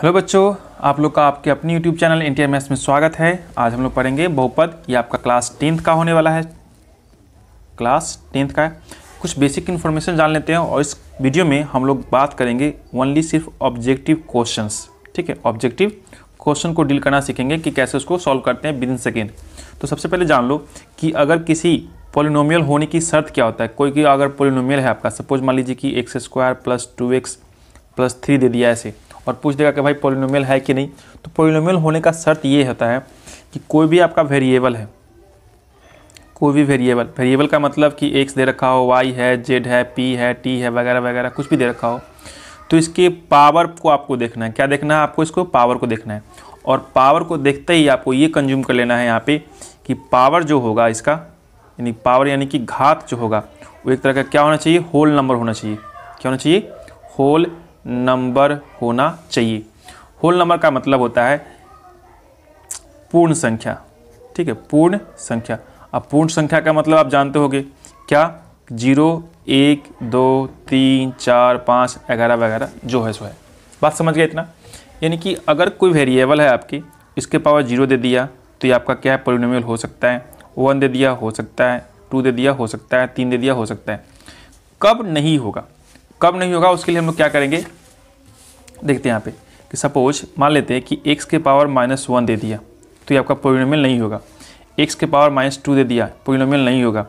hello बच्चों आप लोग का आपके अपने यूट्यूब चैनल इन टी में स्वागत है आज हम लोग पढ़ेंगे बहुपद ये आपका क्लास टेंथ का होने वाला है क्लास टेंथ का कुछ बेसिक इन्फॉर्मेशन जान लेते हैं और इस वीडियो में हम लोग बात करेंगे ओनली सिर्फ ऑब्जेक्टिव क्वेश्चंस ठीक है ऑब्जेक्टिव क्वेश्चन को डील करना सीखेंगे कि कैसे उसको सॉल्व करते हैं विद इन सेकेंड तो सबसे पहले जान लो कि अगर किसी पोलिनोमियल होने की शर्त क्या होता है कोई की अगर पोलिनोमियल है आपका सपोज मान लीजिए कि x square plus two x plus three दे दिया ऐसे और पूछ देगा कि भाई पोलिनोमियल है कि नहीं तो पोलिनोमियल होने का शर्त ये होता है कि कोई भी आपका वेरिएबल है कोई भी वेरिएबल वेरिएबल का मतलब कि एक्स दे रखा हो वाई है जेड है पी है टी है वगैरह वगैरह कुछ भी दे रखा हो तो इसके पावर को आपको देखना है क्या देखना है आपको इसको पावर को देखना है और पावर को देखते ही आपको ये कंज्यूम कर लेना है यहाँ पे कि पावर जो होगा इसका यानी पावर यानी कि घात जो होगा वो एक तरह का क्या होना चाहिए होल नंबर होना चाहिए क्या होना चाहिए होल नंबर होना चाहिए होल नंबर का मतलब होता है पूर्ण संख्या ठीक है पूर्ण संख्या अब पूर्ण संख्या का मतलब आप जानते होंगे क्या जीरो एक दो तीन चार पाँच ग्यारह वगैरह जो है सो है बात समझ गए इतना यानी कि अगर कोई वेरिएबल है आपकी इसके पावर जीरो दे दिया तो ये आपका क्या है पोलिनोमियल हो सकता है वन दे दिया हो सकता है टू दे दिया हो सकता है तीन दे दिया हो सकता है कब नहीं होगा कब नहीं होगा उसके लिए हम लोग क्या करेंगे देखते हैं यहाँ पे कि सपोज मान लेते हैं कि एक्स के पावर माइनस वन दे दिया तो ये आपका पोलिनोमियल नहीं होगा एक्स के पावर माइनस टू दे दिया पोलिनोमियल नहीं होगा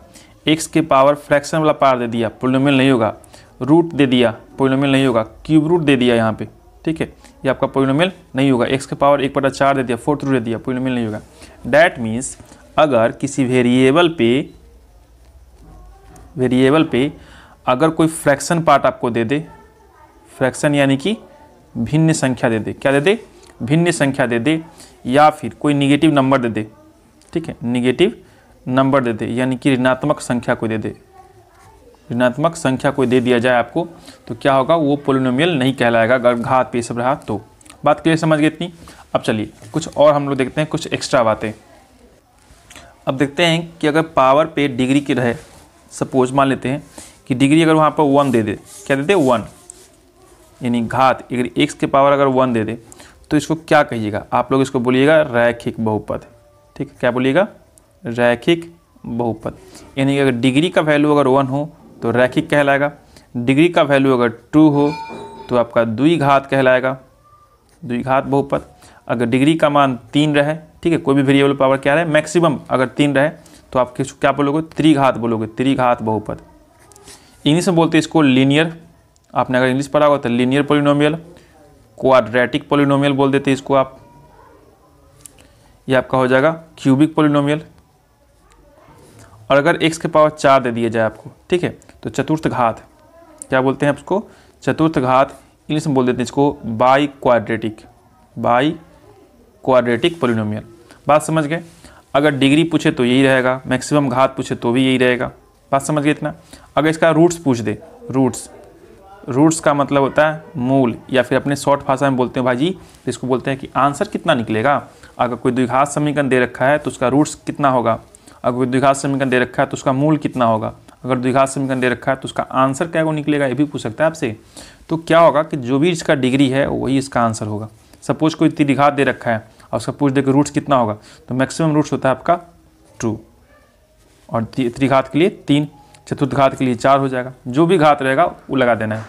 एक्स के पावर फ्रैक्शन वाला पार दे दिया पोलिनोमियल नहीं होगा रूट दे दिया पोलिनोमियल नहीं होगा क्यूब रूट दे दिया यहाँ पे ठीक है ये आपका पोलिनोमियल नहीं होगा एक्स के पावर एक बटा चार दे दिया फोर्थ रूट दे दिया पोलिनोमियल नहीं होगा डैट मीन्स अगर किसी वेरिएबल पे वेरिएबल पे अगर कोई फ्रैक्शन पार्ट आपको दे दे फ्रैक्शन यानी कि भिन्न संख्या दे दे क्या दे दे भिन्न संख्या दे दे या फिर कोई निगेटिव नंबर दे दे ठीक है निगेटिव नंबर दे दे यानी कि ऋणात्मक संख्या कोई दे दे ऋणात्मक संख्या कोई दे दिया जाए आपको तो क्या होगा वो पोलिनोमियल नहीं कहलाएगा अगर घात पे सब रहा तो बात क्लियर समझ गए इतनी अब चलिए कुछ और हम लोग देखते हैं कुछ एक्स्ट्रा बातें अब देखते हैं कि अगर पावर पे डिग्री की रहे सपोज मान लेते हैं कि डिग्री अगर वहाँ पर वन दे दे क्या दे दे वन यानी घात अगर एक्स के पावर अगर वन दे दे तो इसको क्या कहिएगा आप लोग इसको बोलिएगा रैखिक बहुपद ठीक क्या बोलिएगा रैखिक बहुपद यानी अगर डिग्री का वैल्यू अगर वन हो तो रैखिक कहलाएगा डिग्री का वैल्यू अगर टू हो तो आपका दुई घात कहलाएगा दुई घात बहुपद अगर डिग्री का मान तीन रहे ठीक है कोई भी वेरिएबल पावर क्या रहे मैक्सिमम अगर तीन रहे तो आप किस क्या बोलोगे त्रिघात बोलोगे त्रिघात बहुपद इंग्लिश में बोलते हैं इसको लीनियर आपने अगर इंग्लिश पढ़ा होगा तो लीनियर पोलिनोमियल क्वाड्रेटिक पोलिनोमियल बोल देते हैं इसको आप ये आपका हो जाएगा क्यूबिक पोलिनोमियल और अगर एक्स के पावर चार दे दिया जाए आपको ठीक है तो चतुर्थ घात क्या बोलते हैं उसको चतुर्थ घात इंग्लिश में बोल देते हैं इसको biquadratic biquadratic polynomial बात समझ गए अगर डिग्री पूछे तो यही रहेगा मैक्सिमम घात पूछे तो भी यही रहेगा बात समझ गए इतना अगर इसका रूट्स पूछ दे रूट्स रूट्स का मतलब होता है मूल या फिर अपने शॉर्ट भाषा में बोलते हैं भाजी तो इसको बोलते हैं कि आंसर कितना निकलेगा अगर कोई द्विघात समीकरण दे रखा है तो उसका रूट्स कितना होगा अगर कोई द्विघात समीकरण दे रखा है तो उसका मूल कितना होगा अगर द्विघात समीकरण दे रखा है तो उसका आंसर क्या को निकलेगा ये भी पूछ सकता है आपसे तो क्या होगा कि जो भी इसका डिग्री है वही इसका आंसर होगा सपोज कोई त्रिघात दे रखा है और उसका पूछ दे कि रूट्स कितना होगा तो मैक्सिमम रूट्स होता है आपका टू और त्रिघात के लिए तीन चतुर्थ घात के लिए चार हो जाएगा जो भी घात रहेगा वो लगा देना है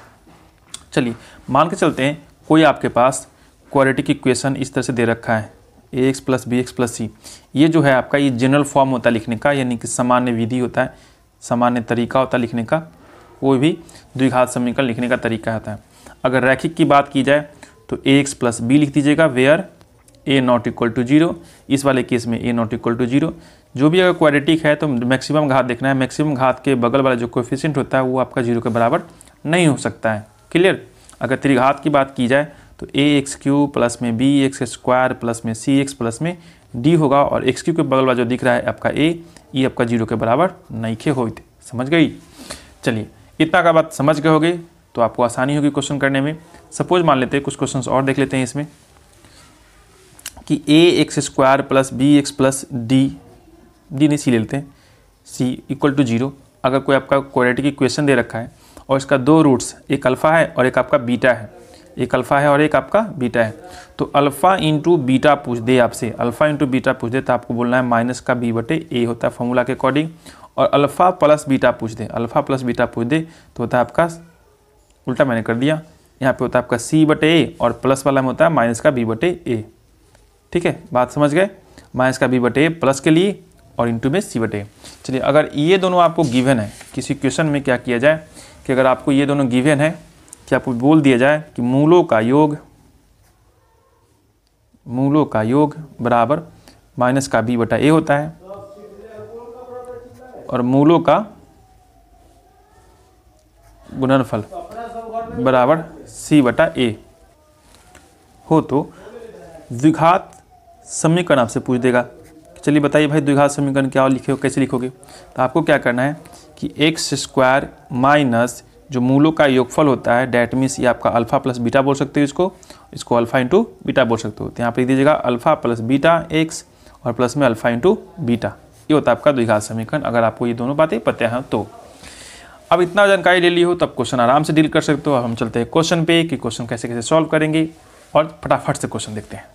चलिए मान के चलते हैं कोई आपके पास क्वालिटी की क्वेश्चन इस तरह से दे रखा है ए X plus B x plus C ये जो है आपका ये जनरल फॉर्म होता है लिखने का यानी कि सामान्य विधि होता है सामान्य तरीका होता है लिखने का कोई भी द्विघात समीकरण लिखने का तरीका होता है अगर रैखिक की बात की जाए तो ए एक्स प्लस बी लिख दीजिएगा where A not equal to zero इस वाले केस में A not equal to zero जो भी अगर क्वाड्रेटिक है तो मैक्सिमम घात देखना है मैक्सिमम घात के बगल वाला जो कोफिशेंट होता है वो आपका जीरो के बराबर नहीं हो सकता है क्लियर अगर त्रिघात की बात की जाए तो ए एक्स क्यू प्लस में बी एक्स स्क्वायर प्लस में सी एक्स प्लस में डी होगा और एक्स क्यू के बगल वाला जो दिख रहा है आपका ए ये आपका जीरो के बराबर नहीं खे हो समझ गई चलिए इतना का बात समझ गए होगी तो आपको आसानी होगी क्वेश्चन करने में सपोज मान लेते हैं कुछ क्वेश्चन और देख लेते हैं इसमें कि A x square plus B x plus D D नहीं सी ले लेते हैं सी इक्वल टू जीरो अगर कोई आपका क्वाड्रेटिक इक्वेशन दे रखा है और इसका दो रूट्स एक अल्फ़ा है और एक आपका बीटा है एक अल्फ़ा है और एक आपका बीटा है तो अल्फ़ा इंटू बीटा पूछ दे आपसे अल्फ़ा इंटू बीटा पूछ दे तो आपको बोलना है माइनस का बी बटे ए होता है फॉर्मूला के अकॉर्डिंग और अल्फ़ा प्लस बीटा पूछ दे अल्फ़ा प्लस बीटा पूछ दे तो होता है आपका उल्टा मैंने कर दिया यहाँ पे होता है आपका सी बटे ए और प्लस वाला में होता है माइनस का बी बटे ए ठीक है बात समझ गए माइनस का बी बटे ए प्लस के लिए और इंटू में सी बटे चलिए अगर ये दोनों आपको गिवन है किसी क्वेश्चन में क्या किया जाए कि अगर आपको ये दोनों गिवन है कि आपको बोल दिया जाए कि मूलों का योग मूलों का योग बराबर माइनस का बी बटा ए होता है और मूलों का गुणनफल बराबर सी बटा ए हो तो द्विघात समीकरण आपसे पूछ देगा चलिए बताइए भाई द्विघात समीकरण क्या और लिखे हो कैसे लिखोगे तो आपको क्या करना है कि एक्स स्क्वायर माइनस जो मूलों का योगफल होता है डैट मीन्स ये आपका अल्फा प्लस बीटा बोल सकते हो इसको इसको अल्फा इंटू बीटा बोल सकते हो तो यहाँ पर लिख दीजिएगा अल्फा प्लस बीटा एक्स और प्लस में अल्फा इंटू बीटा ये होता है आपका द्विघात समीकरण अगर आपको ये दोनों बातें पता हैं तो अब इतना जानकारी ले ली हो तो आप क्वेश्चन आराम से डील कर सकते हो अब हम चलते हैं क्वेश्चन पे कि क्वेश्चन कैसे कैसे सॉल्व करेंगे और फटाफट से क्वेश्चन देखते हैं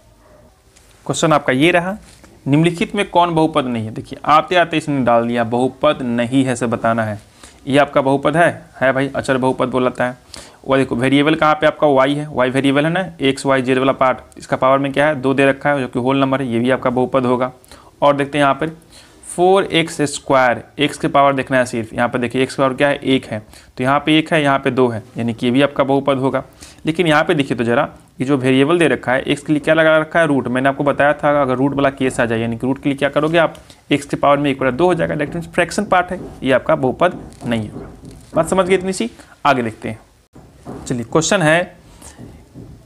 क्वेश्चन आपका ये रहा निम्नलिखित में कौन बहुपद नहीं है देखिए आते आते इसने डाल दिया बहुपद नहीं है से बताना है ये आपका बहुपद है है भाई अचर बहुपद बोलाता है वह देखो वेरिएबल कहाँ पे आपका वाई है वाई वेरिएबल है ना एक्स वाई जेड वाला पार्ट इसका पावर में क्या है दो दे रखा है जो कि होल नंबर है ये भी आपका बहुपद होगा और देखते हैं यहाँ पर फोर एक्स स्क्वायर एक्स के पावर देखना है सिर्फ यहाँ पर देखिए एक्स पावर क्या है एक है तो यहाँ पे एक है यहाँ पे दो है यानी कि ये भी आपका बहुपद होगा लेकिन यहाँ पे देखिए तो ज़रा ये जो वेरिएबल दे रखा है एक्स के लिए क्या लगा रखा है रूट मैंने आपको बताया था अगर रूट वाला केस आ जाए यानी कि रूट के लिए क्या करोगे आप एक्स के पावर में एक बड़ा दो हो जाएगा लेकिन फ्रैक्शन पार्ट है ये आपका बहुपद नहीं होगा बात समझ गए इतनी सी आगे देखते हैं चलिए क्वेश्चन है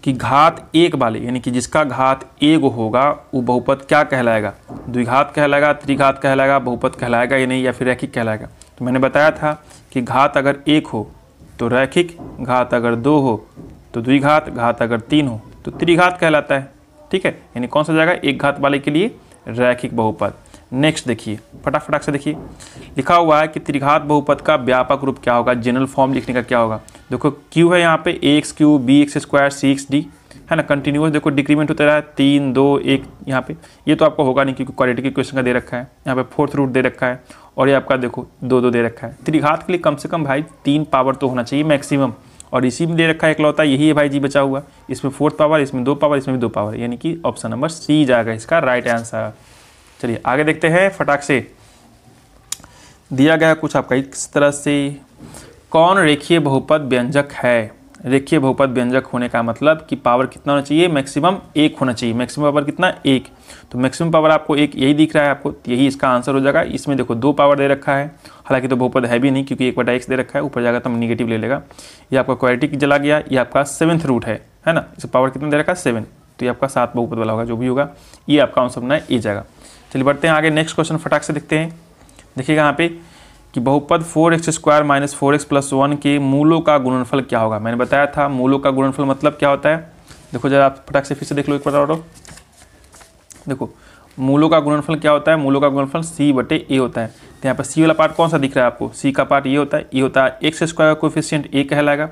कि घात एक वाले यानी कि जिसका घात एक होगा वो बहुपद क्या कहलाएगा द्विघात कहलाएगा त्रिघात कहलाएगा बहुपद कहलाएगा या नहीं या फिर रैखिक कहलाएगा तो मैंने बताया था कि घात अगर एक हो तो रैखिक घात अगर दो हो तो द्विघात घात अगर तीन हो तो त्रिघात कहलाता है ठीक है यानी कौन सा जाएगा एक घात वाले के लिए रैखिक बहुपद नेक्स्ट देखिए फटाफटाक से देखिए लिखा हुआ है कि त्रिघात बहुपद का व्यापक रूप क्या होगा जनरल फॉर्म लिखने का क्या होगा देखो क्यू है यहाँ पे X cube B x square C X D है ना कंटिन्यूस देखो डिक्रीमेंट होता रहा है तीन दो एक यहाँ पे ये तो आपको होगा नहीं क्योंकि क्वालिटी के क्वेश्चन का दे रखा है यहाँ पे फोर्थ रूट दे रखा है और ये आपका देखो दो दो दे रखा है त्रिघात के लिए कम से कम भाई तीन पावर तो होना चाहिए मैक्सिमम और इसी में दे रखा है इकलौता यही है भाई जी बचा हुआ इसमें फोर्थ पावर इसमें दो पावर इसमें भी दो पावर यानी कि ऑप्शन नंबर सी जाएगा इसका राइट आंसर चलिए आगे देखते हैं फटाक से दिया गया कुछ आपका इस तरह से कौन रेखीय बहुपद व्यंजक है रेखीय बहुपद व्यंजक होने का मतलब कि पावर कितना होना चाहिए मैक्सिमम एक होना चाहिए मैक्सिमम पावर कितना एक तो मैक्सिमम पावर आपको एक यही दिख रहा है आपको यही इसका आंसर हो जाएगा इसमें देखो दो पावर दे रखा है हालांकि तो बहुपद है भी नहीं क्योंकि एक बटा एक्स दे रखा है ऊपर जाएगा तो हम निगेटिव ले लेगा ये आपका क्वालिटी जला गया ये आपका सेवन्थ रूट है है ना इसका पावर कितना दे रखा है सेवन तो ये आपका सात बहुपद वाला होगा जो भी होगा ये आपका आंसर अपना ए जाएगा चलिए बढ़ते हैं आगे नेक्स्ट क्वेश्चन फटाक से देखते हैं देखिएगा यहाँ पे कि बहुपद four X square minus four X plus one के मूलों का गुणनफल क्या होगा मैंने बताया था मूलों का गुणनफल मतलब क्या होता है देखो जरा आप फटाक से फिर से देख लो एक बार और देखो मूलों का गुणनफल क्या होता है मूलों का गुणनफल सी बटे ए होता है तो यहाँ पर सी वाला पार्ट कौन सा दिख रहा है आपको सी का पार्ट ये होता है ये होता है एक्स स्क्वायर का कोफिशियंट ए कहलाएगा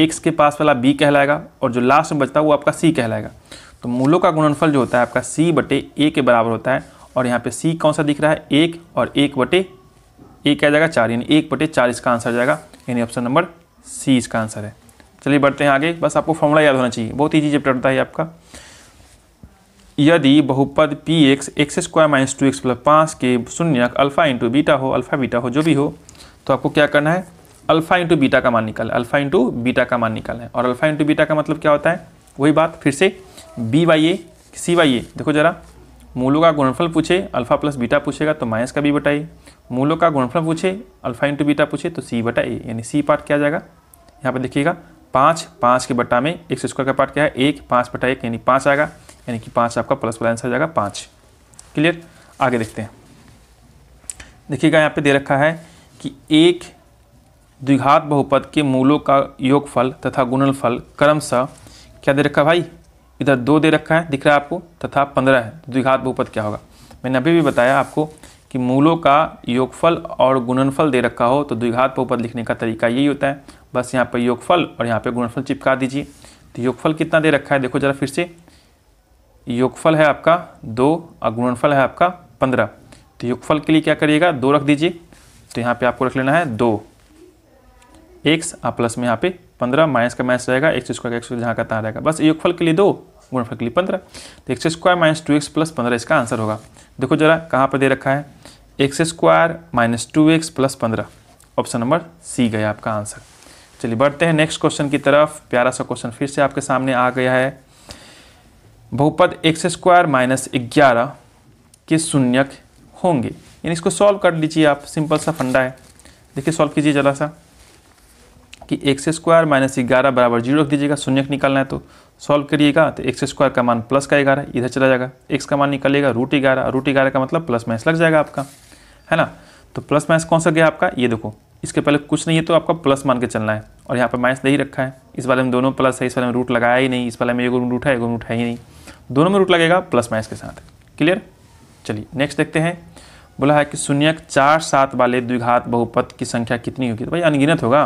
एक्स के पास वाला बी कहलाएगा और जो लास्ट में बचता है वो आपका सी कहलाएगा तो मूलों का गुणनफल जो होता है आपका सी बटे ए के बराबर होता है और यहाँ पे सी कौन सा दिख रहा है एक और एक बटे एक क्या जाएगा चार यानी एक बटे चार इसका आंसर जाएगा यानी ऑप्शन नंबर सी इसका आंसर है चलिए बढ़ते हैं आगे बस आपको फॉर्मूला याद होना चाहिए बहुत ईजी चैप्टर होता है आपका यदि बहुपद P X x square minus two x plus पाँच के शून्य अल्फ़ा इंटू बीटा हो अल्फ़ा बीटा हो जो भी हो तो आपको क्या करना है अल्फ़ा इंटू बीटा का मान निकालें अल्फ़ा इंटू बीटा का मान निकालें और अल्फ़ा इंटू बीटा का मतलब क्या होता है वही बात फिर से B Y A C Y A देखो ज़रा मूलों का गुणफल पूछे अल्फ़ा प्लस बीटा पूछेगा तो माइनस का बी बटाई मूलों का गुणफल पूछे अल्फा इंटू बीटा पूछे तो सी बटा ए यानी सी पार्ट क्या जाएगा यहाँ पर देखिएगा पाँच पाँच के बट्टा में सौ स्क्वायर का पार्ट क्या है एक पाँच बटा एक यानी पाँच आएगा यानी कि पाँच आपका प्लस वाला आंसर जाएगा पाँच क्लियर आगे देखते हैं देखिएगा यहाँ पे दे रखा है कि एक द्विघात बहुपद के मूलों का योगफल तथा गुणनफल क्रमशः क्या दे रखा है भाई इधर दो दे रखा है दिख रहा है आपको तथा पंद्रह है तो द्विघात बहुपद क्या होगा मैंने अभी भी बताया आपको कि मूलों का योगफल और गुणनफल दे रखा हो तो द्विघात पर ऊपर लिखने का तरीका यही होता है बस यहाँ पर योगफल और यहाँ पर गुणनफल चिपका दीजिए तो योगफल कितना दे रखा है देखो ज़रा फिर से योगफल है आपका दो और गुणनफल है आपका पंद्रह तो योगफल के लिए क्या करिएगा दो रख दीजिए तो यहाँ पे आपको रख लेना है दो एक्स और प्लस में यहाँ पे पंद्रह माइनस का माइनस रहेगा एक्स स्क्वायर का एक्स जहाँ का तहाँ रहेगा बस योगफल के लिए दो गुणनफल के लिए पंद्रह तो x square minus two x plus पंद्रह इसका आंसर होगा देखो जरा कहाँ पर दे रखा है x square minus two x plus पंद्रह ऑप्शन नंबर सी गया आपका आंसर चलिए बढ़ते हैं नेक्स्ट क्वेश्चन की तरफ प्यारा सा क्वेश्चन फिर से आपके सामने आ गया है बहुपद एक्स स्क्वायर माइनस ग्यारह के शून्यक होंगे यानी इसको सॉल्व कर लीजिए आप सिंपल सा फंडा है देखिए सॉल्व कीजिए जरा सा कि एक्स स्क्वायर माइनस ग्यारह बराबर जीरो रख दीजिएगा शून्यक निकालना है तो सॉल्व करिएगा तो एक्स स्क्वायर का मान प्लस का ग्यारह इधर चला जाएगा एक्स का मान निकलेगा रूट ग्यारह रूट ग्यारह का मतलब प्लस माइनस लग जाएगा आपका है ना तो प्लस माइनस कौन सा गया आपका ये देखो इसके पहले कुछ नहीं है तो आपका प्लस मान के चलना है और यहाँ पर माइनस नहीं रखा है इस बारे में दोनों प्लस है इस बारे में रूट लगाया ही नहीं इस बारे में एक रूट है एक रूट है ही नहीं दोनों में रूट लगेगा प्लस माइनस के साथ क्लियर चलिए नेक्स्ट देखते हैं बोला है कि शून्यक चार सात वाले द्विघात बहुपद की संख्या कितनी होगी तो भाई अनगिनत होगा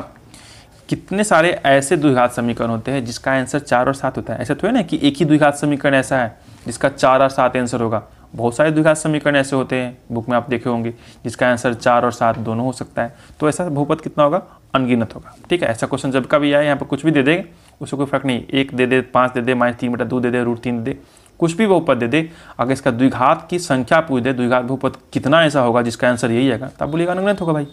कितने सारे ऐसे द्विघात समीकरण होते हैं जिसका आंसर चार और सात होता है ऐसा तो है ना कि एक ही द्विघात समीकरण ऐसा है जिसका चार और सात आंसर होगा बहुत सारे द्विघात समीकरण ऐसे होते हैं बुक में आप देखे होंगे जिसका आंसर चार और सात दोनों हो सकता है तो ऐसा बहुपत कितना होगा अनगिनत होगा ठीक है ऐसा क्वेश्चन जब का भी आए यहाँ पर कुछ भी दे दे उससे कोई फर्क नहीं एक दे दे पाँच दे दे माइनस तीन बटा दो दे दे रूट तीन दे कुछ भी बहुपत दे दे अगर इसका द्विघात की संख्या पूछ दे द्विघात बहुपत कितना ऐसा होगा जिसका आंसर यही आएगा तो आप बोलिएगा अनगिनत होगा भाई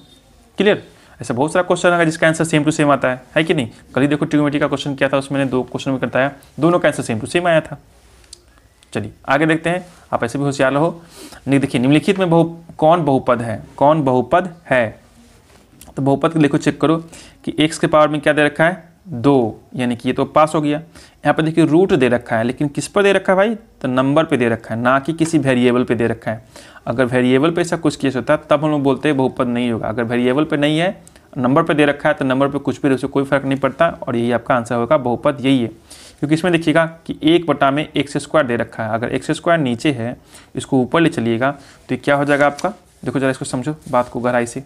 क्लियर ऐसा बहुत सारा क्वेश्चन आएगा जिसका आंसर सेम टू सेम आता है है कि नहीं कल ही देखो ट्रिग्नोमेट्री का क्वेश्चन किया था उसमें मैंने दो क्वेश्चन में करता है दोनों का आंसर सेम टू सेम आया था चलिए आगे देखते हैं आप ऐसे भी होशियार रहो देखिए निम्नलिखित में बहु कौन बहुपद है कौन बहुपद है तो बहुपद को देखो चेक करो कि एक्स के पावर में क्या दे रखा है दो यानी कि ये तो पास हो गया यहाँ पर देखिए रूट दे रखा है लेकिन किस पर दे रखा है भाई तो नंबर पे दे रखा है ना कि किसी वेरिएबल पे दे रखा है अगर वेरिएबल पे ऐसा कुछ केस होता है तब हम लोग बोलते हैं बहुपद नहीं होगा अगर वेरिएबल पे नहीं है नंबर पे दे रखा है तो नंबर पे कुछ भी उसे कोई फर्क नहीं पड़ता और यही आपका आंसर होगा बहुपद यही है क्योंकि इसमें देखिएगा कि एक बटा में एक्स स्क्वायर दे रखा है अगर एक्स स्क्वायर नीचे है इसको ऊपर ले चलिएगा तो क्या हो जाएगा आपका देखो जरा इसको समझो बात को गहराई से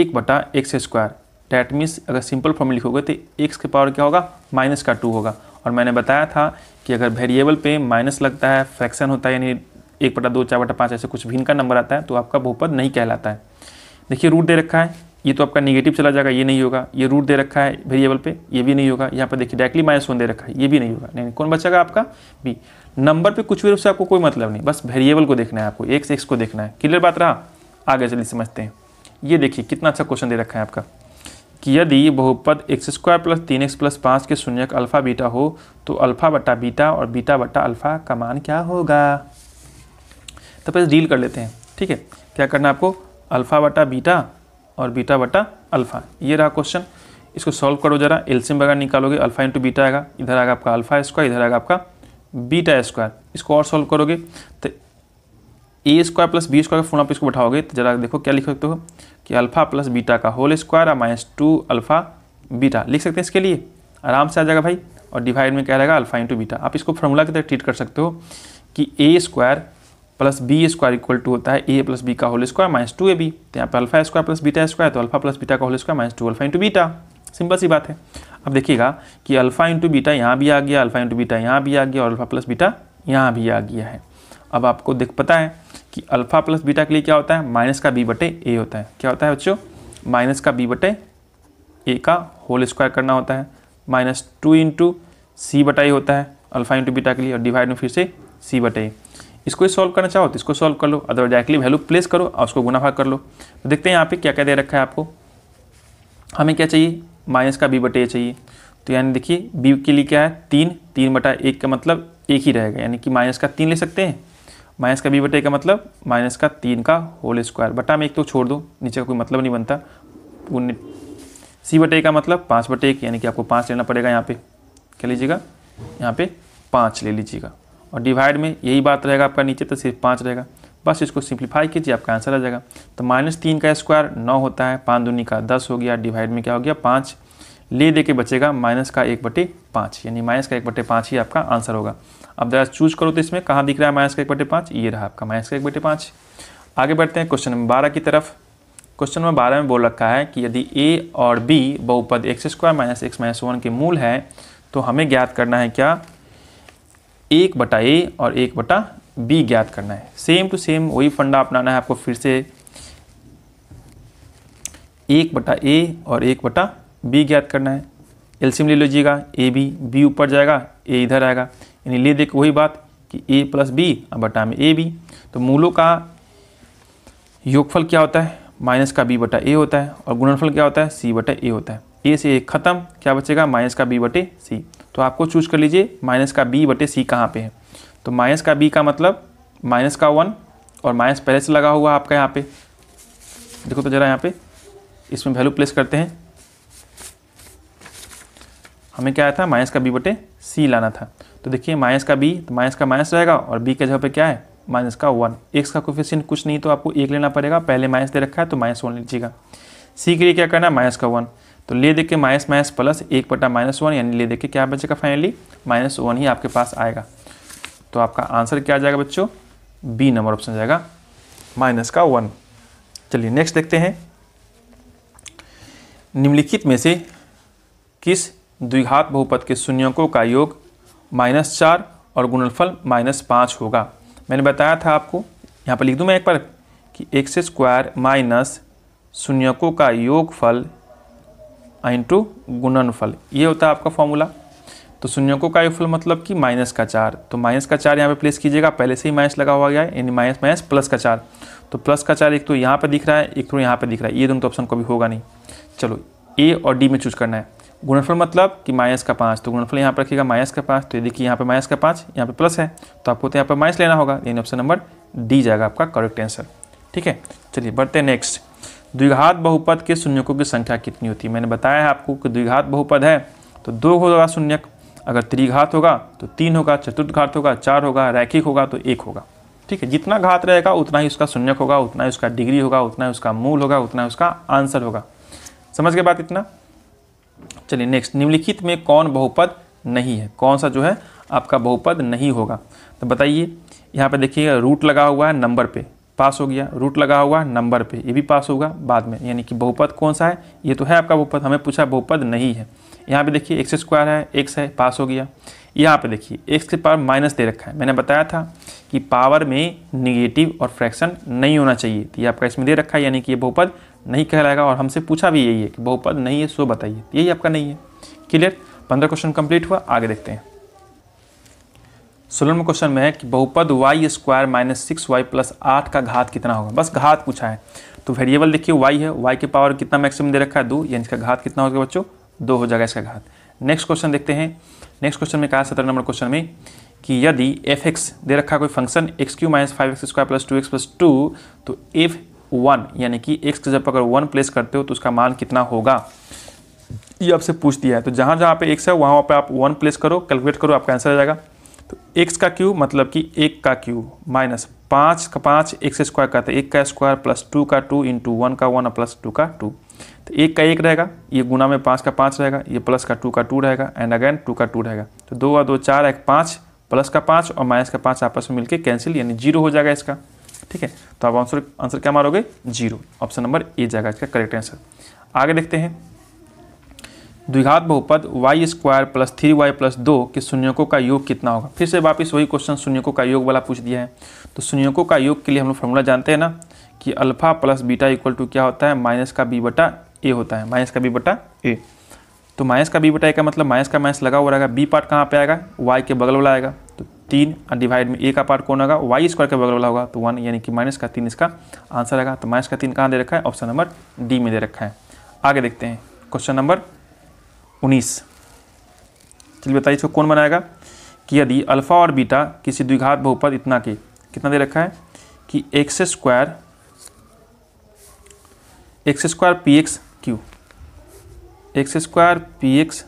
एक बटा एक्स स्क्वायर डैट मीन्स अगर सिंपल फॉर्म में लिखोगे तो एक्स के पावर क्या होगा माइनस का टू होगा और मैंने बताया था कि अगर वेरिएबल पे माइनस लगता है फ्रैक्शन होता है यानी एक बटा दो चार बटा पाँच ऐसे कुछ भिन्न का नंबर आता है तो आपका बहुपद नहीं कहलाता है देखिए रूट दे रखा है ये तो आपका निगेटिव चला जाएगा ये नहीं होगा ये रूट दे रखा है वेरिएबल पर ये भी नहीं होगा यहाँ पर देखिए डायरेक्टली माइनस वन दे रखा है ये भी नहीं होगा नहीं कौन बचेगा आपका बी नंबर पर कुछ भी रूप से आपको कोई मतलब नहीं बस वेरिएबल को देखना है आपको एक्स एक्स को देखना है क्लियर बात रहा आगे चलिए समझते हैं ये देखिए कितना अच्छा क्वेश्चन दे रखा है आपका कि यदि बहुपद एक्स स्क्वायर प्लस तीन एक्स प्लस पाँच के शून्यक अल्फ़ा बीटा हो तो अल्फ़ा बटा बीटा और बीटा बटा अल्फ़ा का मान क्या होगा तो पहले डील कर लेते हैं ठीक है क्या करना आपको अल्फ़ा बटा बीटा और बीटा बटा अल्फ़ा ये रहा क्वेश्चन इसको सॉल्व करो जरा एल्सियम वगैरह निकालोगे अल्फ़ा इंटू बीटा आएगा इधर आएगा आपका अल्फ़ा स्क्वायर इधर आएगा आपका बीटा स्क्वायर इसको और सॉल्व करोगे तो A square plus B square का फोन आप इसको बैठाओगे तो जरा देखो क्या लिख सकते हो कि अल्फा प्लस बीटा का होल स्क्वायर और माइनस टू अल्फा बीटा लिख सकते हैं इसके लिए आराम से आ जाएगा भाई और डिवाइड में क्या रहेगा अल्फा इंटू बीटा आप इसको फॉर्मूला की तरह ट्रीट कर सकते हो कि A square plus B square equal to होता है ए प्लस बी का whole square minus two A B तो यहाँ पर alpha square plus beta square तो अल्फा प्लस बीटा का whole square minus two alpha into beta simple सी बात है अब देखिएगा कि अल्फा इंटू बीटा यहाँ भी आ गया अल्फा इंटू बीटा यहाँ भी आ गया और अल्फा प्लस बीटा यहाँ भी आ गया है अब आपको देख पता है कि अल्फ़ा प्लस बीटा के लिए क्या होता है माइनस का बी बटे ए होता है क्या होता है बच्चों माइनस का बी बटे ए का होल स्क्वायर करना होता है माइनस टू इंटू सी बटाई होता है अल्फ़ा इंटू बीटा के लिए और डिवाइड में फिर से सी बटे इसको सॉल्व करना चाहो तो इसको सॉल्व कर लो अदर डायरेक्टली वैल्यू प्लेस करो और उसको गुनाफा कर लो तो देखते हैं यहाँ पे क्या क्या दे रखा है आपको हमें क्या चाहिए माइनस का बी बटे ए चाहिए तो यानी देखिए बी के लिए क्या है तीन तीन बटा एक का मतलब एक ही रहेगा यानी कि माइनस का तीन ले सकते हैं माइनस का बी बटे का मतलब माइनस का तीन का होल स्क्वायर बटा में एक तो छोड़ दो नीचे का कोई मतलब नहीं बनता पूर्ण सी बटे का मतलब पाँच बटे एक यानी कि आपको पाँच लेना पड़ेगा यहाँ पे क्या लीजिएगा यहाँ पे पाँच ले लीजिएगा और डिवाइड में यही बात रहेगा आपका नीचे तो सिर्फ पाँच रहेगा बस इसको सिंप्लीफाई कीजिए आपका आंसर आ जाएगा तो माइनस तीन का स्क्वायर नौ होता है पाँच दूनी का दस हो गया डिवाइड में क्या हो गया पाँच ले दे के बचेगा माइनस का एक बटे पाँच यानी माइनस का एक बटे पाँच ही आपका आंसर होगा अब जरा चूज करो तो इसमें कहाँ दिख रहा है माइनस का एक बटे पाँच ये रहा आपका माइनस का एक बटे पाँच आगे बढ़ते हैं क्वेश्चन नंबर बारह की तरफ क्वेश्चन नंबर बारह में बोल रखा है कि यदि ए और बी बहुपद x square minus x minus one के मूल है तो हमें ज्ञात करना है क्या एक बटा ए और एक बटा बी ज्ञात करना है सेम टू सेम वही फंडा अपनाना है आपको फिर से एक बटा ए और एक बटा बी ज्ञात करना है एलसीएम ले लीजिएगा ए बी बी ऊपर जाएगा ए इधर आएगा यानी ले देख वही बात कि ए प्लस बी बटा में ए बी तो मूलों का योगफल क्या होता है माइनस का बी बटा ए होता है और गुणनफल क्या होता है सी बटा ए होता है ए से एक खत्म क्या बचेगा माइनस का बी बटे सी तो आपको चूज कर लीजिए माइनस का बी बटे सी कहाँ पे है तो माइनस का बी का मतलब माइनस का वन और माइनस पहले से लगा हुआ आपका यहाँ पे देखो तो ज़रा यहाँ पे इसमें वैल्यू प्लेस करते हैं हमें क्या आया था माइनस का बी बटे सी लाना था तो देखिए माइनस का बी तो माइनस का माइनस रहेगा और बी के जगह पे क्या है माइनस का वन एक्स का कोफिशियंट कुछ नहीं तो आपको एक लेना पड़ेगा पहले माइनस दे रखा है तो माइनस वन लीजिएगा सी के लिए क्या करना है माइनस का वन तो ले देख के माइनस माइनस प्लस एक बटा माइनस वन यानी ले देखिए क्या बचेगा फाइनली माइनस वन ही आपके पास आएगा तो आपका आंसर क्या आ जाएगा बच्चों बी नंबर ऑप्शन जाएगा माइनस का वन चलिए नेक्स्ट देखते हैं निम्नलिखित में से किस द्विघात बहुपद के शून्यों को का योग माइनस चार और गुणनफल माइनस पाँच होगा मैंने बताया था आपको यहाँ पर लिख दूँ मैं एक बार कि एक्स स्क्वायर माइनस शून्यकों का योगफल इंटू गुणनफल ये होता है आपका फॉर्मूला तो शून्यकों का योगफल मतलब कि माइनस का चार तो माइनस का चार यहाँ पे प्लेस कीजिएगा पहले से ही माइनस लगा हुआ गया है यानी माइनस माइनस प्लस का चार तो प्लस का चार एक तो यहाँ पर दिख रहा है एक तो यहाँ पर दिख रहा है ये दोनों तो ऑप्शन कभी होगा नहीं चलो ए और डी में चूज करना है गुणनफल मतलब कि माइनस का पाँच तो गुणनफल यहाँ पर रखिएगा माइनस का पाँच तो ये कि यहाँ पर माइनस का पाँच यहाँ पे प्लस है तो आपको तो यहाँ पर माइनस लेना होगा यानी ऑप्शन नंबर डी जाएगा आपका करेक्ट आंसर ठीक है चलिए बढ़ते हैं नेक्स्ट द्विघात बहुपद के शून्यकों की संख्या कितनी होती है मैंने बताया है आपको कि द्विघात बहुपद है तो दो होगा शून्यक अगर त्रिघात होगा तो तीन होगा चतुर्थ घात होगा चार होगा रैखिक होगा तो एक होगा ठीक है जितना घात रहेगा उतना ही उसका शून्यक होगा उतना ही उसका डिग्री होगा उतना ही उसका मूल होगा उतना ही उसका आंसर होगा समझ के बात इतना चलिए नेक्स्ट निम्नलिखित में कौन बहुपद नहीं है कौन सा जो है आपका बहुपद नहीं होगा तो बताइए यहाँ पे देखिएगा रूट लगा हुआ है नंबर पे पास हो गया रूट लगा हुआ है नंबर पे ये भी पास होगा बाद में यानी कि बहुपद कौन सा है ये तो है आपका बहुपद हमें पूछा बहुपद नहीं है यहाँ पे देखिए एक्स स्क्वायर है एक्स है पास हो गया यहाँ पे देखिए एक्स के पावर माइनस दे रखा है मैंने बताया था कि पावर में निगेटिव और फ्रैक्शन नहीं होना चाहिए तो ये आपका इसमें दे रखा है यानी कि ये बहुपद नहीं कहलाएगा और हमसे पूछा भी यही है कि बहुपद नहीं है सो बताइए यही आपका नहीं है क्लियर पंद्रह क्वेश्चन कंप्लीट हुआ आगे देखते हैं सोलहवें क्वेश्चन में है कि बहुपद Y square minus six Y plus आठ का घात कितना होगा बस घात पूछा है तो वेरिएबल देखिए वाई है वाई के पावर कितना मैक्सिमम दे रखा है दो यानी इसका घात कितना होगा बच्चों दो हो जाएगा इसका घात नेक्स्ट क्वेश्चन देखते हैं नेक्स्ट क्वेश्चन में कहा सत्रह नंबर क्वेश्चन में कि यदि एफ दे रखा कोई function X cube minus five X square plus two x plus two तो एफ वन यानी कि एक्स की जब अगर वन प्लेस करते हो तो उसका मान कितना होगा ये आपसे पूछ दिया है तो जहाँ जहाँ पे एक्स है वहाँ वहाँ पर आप वन प्लेस करो कैलकुलेट करो आपका आंसर आ जाएगा तो एक्स का क्यू मतलब कि एक का क्यू माइनस पाँच का पाँच एक्स स्क्वायर का तो एक का स्क्वायर प्लस टू का टू इंटू वन का वन प्लस टू का टू तो एक का एक रहेगा ये गुना में पाँच का पाँच रहेगा ये प्लस का टू का टू रहेगा एंड अगेन टू का टू रहेगा तो दो और दो चार एक पाँच प्लस का पाँच और माइनस का पाँच आपस में मिलकर कैंसिल यानी जीरो हो जाएगा इसका ठीक है तो आप आंसर आंसर क्या मारोगे जीरो ऑप्शन नंबर ए जाएगा इसका करेक्ट आंसर आगे देखते हैं द्विघात बहुपद Y square plus three y plus दो के शून्यकों का योग कितना होगा फिर से वापस वही क्वेश्चन शून्यकों का योग वाला पूछ दिया है तो शून्यकों का योग के लिए हम लोग फॉर्मूला जानते हैं ना कि alpha plus beta equal to क्या होता है माइनस का बी बटा ए होता है माइनस का बी बटा ए तो माइनस का बी बटा ए का मतलब माइनस का माइनस लगा हुआ रहेगा बी पार्ट कहाँ पर आएगा वाई के बगल वाला आएगा तो तीन और डिवाइड में ए का पार्ट कौन होगा वाई स्क्वायर के बगल वाला होगा तो वन यानी कि माइनस का तीन इसका आंसर आएगा तो माइनस का तीन कहाँ दे रखा है ऑप्शन नंबर डी में दे रखा है आगे देखते हैं क्वेश्चन नंबर उन्नीस चलिए बताइए इसको कौन बनाएगा कि यदि अल्फ़ा और बीटा किसी द्विघात बहुपद इतना के कितना दे रखा है कि x square x square p x Q x square p x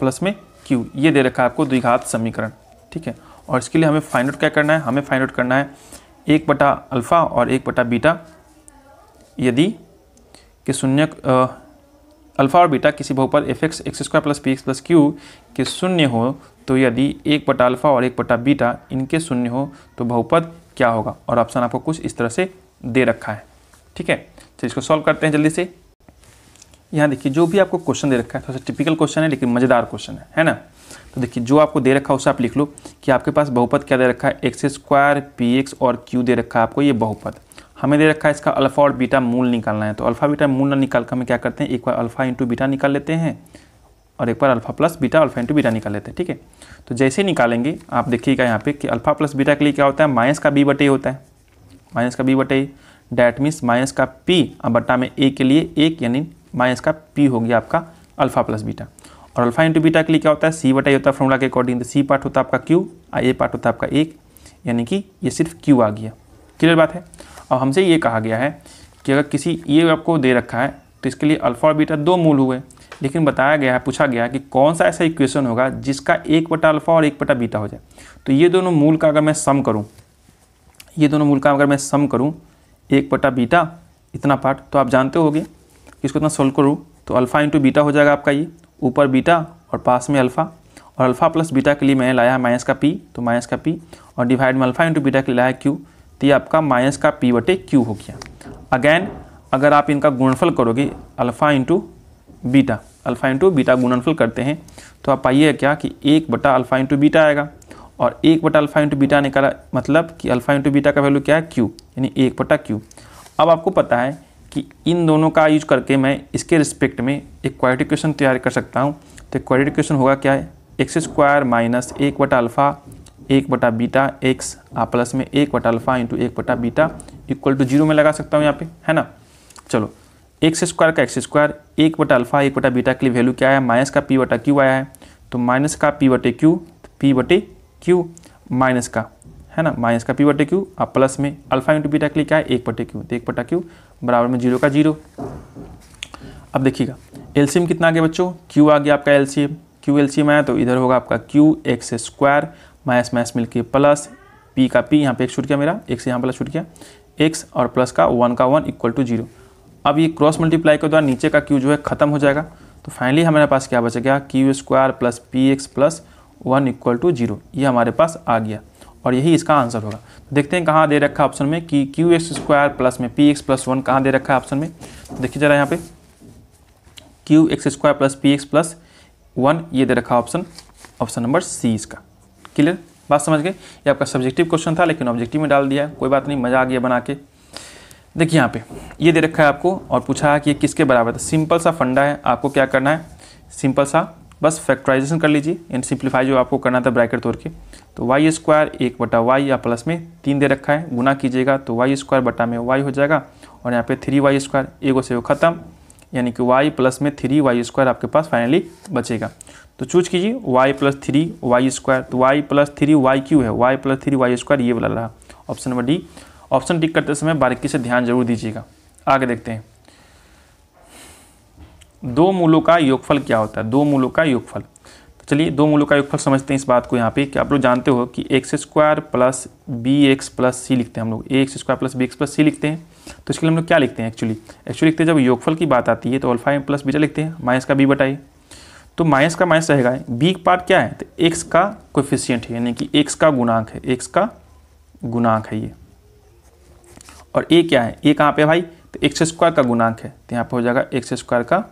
plus में क्यू ये दे रखा है आपको द्विघात समीकरण ठीक है और इसके लिए हमें फाइंड आउट क्या करना है हमें फाइंड आउट करना है एक बटा अल्फ़ा और एक बटा बीटा यदि कि शून्य अल्फ़ा और बीटा किसी बहुपद f x x square plus p x plus q के शून्य हो तो यदि एक बटा अल्फ़ा और एक बटा बीटा इनके शून्य हो तो बहुपद क्या होगा और ऑप्शन आपको कुछ इस तरह से दे रखा है ठीक है चलिए तो इसको सॉल्व करते हैं जल्दी से यहाँ देखिए जो भी आपको क्वेश्चन दे रखा है थोड़ा सा टिपिकल क्वेश्चन है लेकिन मज़ेदार क्वेश्चन है है ना तो देखिए जो आपको दे रखा है उसे आप लिख लो कि आपके पास बहुपद क्या दे रखा है एक्स स्क्वायर पी एक्स और क्यू दे रखा है आपको ये बहुपद हमें दे रखा है इसका अल्फ़ा और बीटा मूल निकालना है तो अल्फ़ा बीटा मूल ना निकाल कर हमें क्या करते हैं एक बार अल्फ़ा इंटू बीटा निकाल लेते हैं और एक बार alpha plus beta alpha into beta निकाल लेते हैं ठीक है तो जैसे निकालेंगे आप देखिएगा यहाँ पे कि अल्फ़ा प्लस बीटा के लिए क्या होता है माइनस का बी बटे होता है माइनस का बी बटे डैट मीन्स माइनस का पी बट्टा में ए के लिए एक यानी माइनस का पी हो गया आपका अल्फ़ा प्लस बीटा और अल्फा इंटू बीटा के लिए क्या होता है सी बटा होता है फॉर्मूला के अकॉर्डिंग तो सी पार्ट होता है आपका क्यू और ए पार्ट होता है आपका एक यानी कि ये सिर्फ क्यू आ गया क्लियर बात है और हमसे ये कहा गया है कि अगर किसी ये आपको दे रखा है तो इसके लिए अल्फा और बीटा दो मूल हुए लेकिन बताया गया है पूछा गया है कि कौन सा ऐसा इक्वेशन होगा जिसका एक बटा अल्फा और एक बटा बीटा हो जाए तो ये दोनों मूल का अगर मैं सम करूँ ये दोनों मूल का अगर मैं सम करूँ एक बटा बीटा इतना पार्ट तो आप जानते होगे कि इसको इतना सोल्व करूँ तो अल्फ़ा इंटू बीटा हो जाएगा आपका ये ऊपर बीटा और पास में अल्फ़ा और अल्फ़ा प्लस बीटा के लिए मैंने लाया है माइनस का पी तो माइनस का पी और डिवाइड में अल्फ़ा इंटू बीटा के लिए लाया है क्यू तो ये आपका माइनस का पी बटे क्यू हो गया अगैन अगर आप इनका गुणनफल करोगे alpha into beta alpha into beta गुणनफल करते हैं तो आप पाइए क्या कि एक बटा अल्फ़ा इंटू बीटा आएगा और एक बटा अल्फ़ा इंटू बीटा निकाला मतलब कि अल्फ़ा इंटू बीटा का वैल्यू क्या है क्यू यानी एक बटा क्यू अब आपको पता है कि इन दोनों का यूज करके मैं इसके रिस्पेक्ट में एक क्वाड्रेटिक इक्वेशन तैयार कर सकता हूँ तो क्वाड्रेटिक इक्वेशन होगा क्या है एक्स स्क्वायर माइनस एक बटा अल्फ़ा एक बटा बीटा एक्स आ प्लस में एक बटा अल्फ़ा इंटू एक बटा बीटा इक्वल टू जीरो में लगा सकता हूँ यहाँ पे है ना चलो एक्स स्क्वायर का एक्स स्क्वायर एक बटा अल्फ़ा एक बटा बीटा के लिए वैल्यू क्या आया माइनस का पी बटा क्यू आया है तो माइनस का पी बटे क्यू पी तो बटे क्यू माइनस का है ना माइनस का पी बटे क्यू आप प्लस में अल्फा इंटू बीटा के लिए क्या है एक बटे क्यू तो एक बटा क्यू बराबर में जीरो का जीरो अब देखिएगा एलसीएम कितना आ गया बच्चों क्यू आ गया आपका एलसीएम क्यू एलसीएम आया तो इधर होगा आपका q x square minus minus मिल प्लस पी का पी यहाँ पे एक छूट गया मेरा एक से यहाँ प्लस छूट गया एक्स और प्लस का वन का वन इक्वल टू जीरो अब ये क्रॉस मल्टीप्लाई के द्वारा नीचे का क्यू जो है ख़त्म हो जाएगा तो फाइनली हमारे पास क्या बचेगा q square plus p x plus one equal to zero ये हमारे पास आ गया और यही इसका आंसर होगा तो देखते हैं कहाँ दे रखा ऑप्शन में कि क्यू एक्स स्क्वायर प्लस में पी एक्स प्लस वन कहाँ दे रखा है ऑप्शन में देखिए जरा यहाँ पे q x square plus p x plus one ये दे रखा ऑप्शन ऑप्शन नंबर सी इसका क्लियर बात समझ गए ये आपका सब्जेक्टिव क्वेश्चन था लेकिन ऑब्जेक्टिव में डाल दिया है कोई बात नहीं मज़ा आ गया बना के देखिए यहाँ पे ये दे रखा है आपको और पूछा है कि ये किसके बराबर था सिंपल तो सा फंडा है आपको क्या करना है सिंपल सा बस फैक्टराइजेशन कर लीजिए एंड सिंप्लीफाई जो आपको करना था ब्रैकेट तोड़ के तो वाई स्क्वायर एक बटा वाई या प्लस में तीन दे रखा है गुना कीजिएगा तो वाई स्क्वायर बटा में वाई हो जाएगा और यहाँ पे थ्री वाई स्क्वायर एगो से वो खत्म यानी कि वाई प्लस में थ्री वाई स्क्वायर आपके पास फाइनली बचेगा तो चूज कीजिए y plus three y square तो y plus three y cube है y plus three y square ये वाला रहा option number D option tick करते समय बारीकी से ध्यान जरूर दीजिएगा आगे देखते हैं दो मूलों का योगफल क्या होता है दो मूलों का योगफल तो चलिए दो मूलों का योगफल समझते हैं इस बात को यहाँ पे कि आप लोग जानते हो कि x square plus B x plus c लिखते हैं हम लोग x square plus B x plus c लिखते हैं तो इसके लिए हम लोग क्या लिखते हैं एक्चुअली एक्चुअली लिखते हैं जब योगफल की बात आती है तो अल्फा एम प्लस बीटा लिखते हैं माइनस का बी बटाई तो माइनस का माइनस रहेगा बी पार्ट क्या है तो एक्स का कोफिशियंट है यानी कि एक्स का गुणांक है एक्स का गुणांक है ये और ए क्या है ए कहाँ पे भाई तो एक्स स्क्वायर का गुणांक है तो यहाँ पर हो जाएगा एक्स स्क्वायर का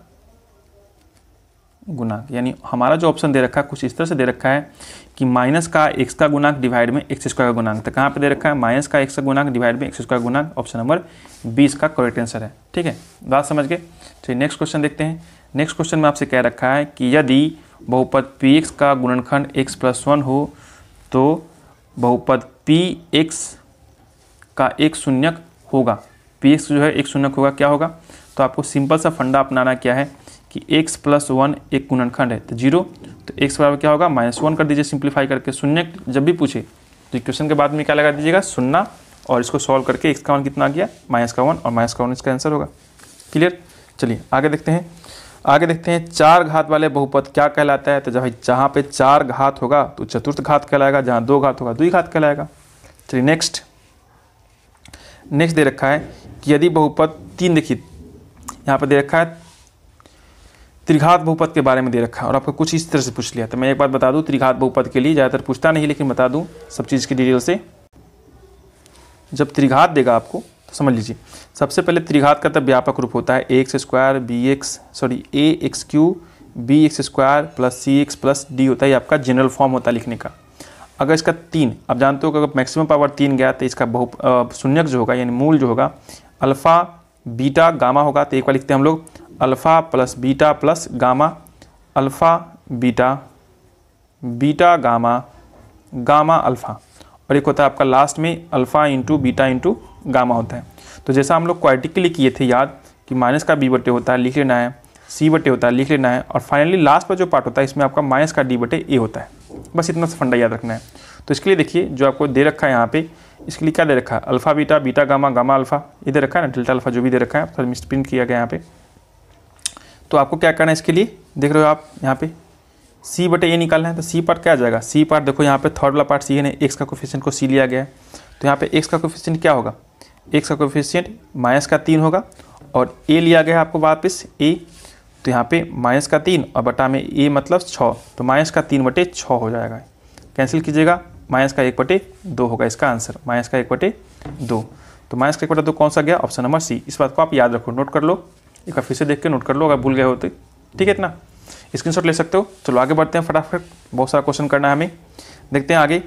गुनाक यानी हमारा जो ऑप्शन दे रखा है कुछ इस तरह से दे रखा है कि माइनस का एक्स का गुनाक डिवाइड में एक्स स्क्वायर का गुनाक तो कहाँ पे दे रखा है माइनस का एक्स का गुनाक डिवाइड में एक्स स्क्वायर गुनाक ऑप्शन नंबर बीस का करेक्ट आंसर है ठीक है बात समझ गए चलिए नेक्स्ट क्वेश्चन देखते हैं नेक्स्ट क्वेश्चन में आपसे कह रखा है कि यदि बहुपद पी एक्स का गुणनखंड एक्स प्लस वन हो तो बहुपद पी एक्स का एक शून्यक होगा पी एक्स जो है एक शून्यक होगा क्या होगा तो आपको सिंपल सा फंडा अपनाना क्या है कि x प्लस वन एक गुणनखंड है तो जीरो तो x बराबर क्या होगा माइनस वन कर दीजिए सिंप्लीफाई करके शून्य जब भी पूछे तो इक्वेशन के बाद में क्या लगा दीजिएगा शून्ना और इसको सॉल्व करके x का वन कितना आ गया माइनस का वन और माइनस का वन इसका आंसर होगा क्लियर चलिए आगे देखते हैं आगे देखते हैं चार घात वाले बहुपद क्या कहलाता है तो जब जहाँ पे चार घात होगा तो चतुर्थ घात कहलाएगा जहाँ दो घात होगा द्वि घात कहलाएगा चलिए नेक्स्ट नेक्स्ट दे रखा है कि यदि बहुपद तीन देखिए यहाँ पर दे रखा है त्रिघात बहुपद के बारे में दे रखा और आपको कुछ इस तरह से पूछ लिया तो मैं एक बात बता दूँ त्रिघात बहुपद के लिए ज़्यादातर पूछता नहीं लेकिन बता दूँ सब चीज़ की डिटेल से जब त्रिघात देगा आपको तो समझ लीजिए सबसे पहले त्रिघात का तब व्यापक रूप होता है ए x square b x sorry a x cube B x square plus c x plus d होता है आपका जनरल फॉर्म होता है लिखने का अगर इसका तीन आप जानते हो कि अगर मैक्सिमम पावर तीन गया तो इसका बहु शून्यक जो होगा यानी मूल जो होगा अल्फ़ा बीटा गामा होगा तो एक बार लिखते हैं हम लोग alpha plus beta plus gamma alpha beta beta gamma gamma alpha और एक होता है आपका लास्ट में alpha into beta into gamma होता है तो जैसा हम लोग लिए किए थे याद कि माइनस का बी बटे होता है लिख लेना है सी बटे होता है लिख लेना है और फाइनली लास्ट पर जो पार्ट होता है इसमें आपका माइनस का डी बटे ए होता है बस इतना सा फंडा याद रखना है तो इसके लिए देखिए जो आपको दे रखा है यहाँ पे इसके लिए क्या दे रखा है alpha beta beta gamma gamma alpha इधर रखा है ना डेल्टा अल्फ़ा जो भी दे रखा है सर मिस प्रिंट किया गया यहाँ पे तो आपको क्या करना है इसके लिए देख रहे हो आप यहाँ पे सी बटे ए निकालना है तो सी पार्ट क्या आ जाएगा सी पार्ट देखो यहाँ पे थर्ड वाला पार्ट सी है एक्स का कोफिशियंट को सी लिया गया है तो यहाँ पे एक्स का कोफिशियंट क्या होगा एक्स का कोफिशियंट माइनस का तीन होगा और ए लिया गया है आपको वापस ए तो यहाँ पे माइनस का तीन और बटा में ए मतलब छः तो माइनस का तीन बटे छः हो जाएगा कैंसिल कीजिएगा माइनस का एक बटे दो होगा इसका आंसर माइनस का एक बटे दो तो माइनस का एक बटे दो कौन सा गया ऑप्शन नंबर सी इस बात को आप याद रखो नोट कर लो एक बार फिर से देख के नोट कर लो अगर भूल गए हो तो ठीक है इतना स्क्रीन ले सकते हो चलो आगे बढ़ते हैं फटाफट बहुत सारा क्वेश्चन करना है हमें देखते हैं आगे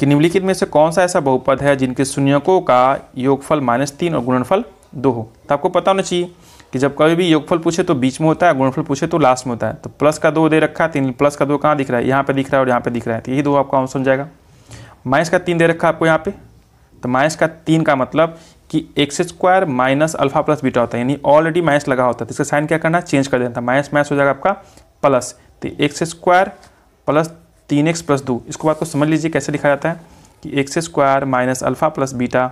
कि निम्नलिखित में से कौन सा ऐसा बहुपद है जिनके शून्यकों का योगफल माइनस तीन और गुणनफल दो हो तो आपको पता होना चाहिए कि जब कभी भी योगफल पूछे तो बीच में होता है गुणफल पूछे तो लास्ट में होता है तो प्लस का दो दे रखा है तीन प्लस का दो कहाँ दिख रहा है यहाँ पर दिख रहा है और यहाँ पर दिख रहा है तो यही दो आपका आंसर हो जाएगा माइनस का तीन दे रखा है आपको यहाँ पे तो माइनस का तीन का मतलब कि x square minus alpha plus beta होता है यानी ऑलरेडी माइनस लगा होता है तो इसका साइन क्या करना है चेंज कर देना था माइनस माइनस हो जाएगा आपका प्लस तो एक्स स्क्वायर प्लस तीन एक्स प्लस दो इसको बात को समझ लीजिए कैसे लिखा जाता है कि x square minus alpha plus beta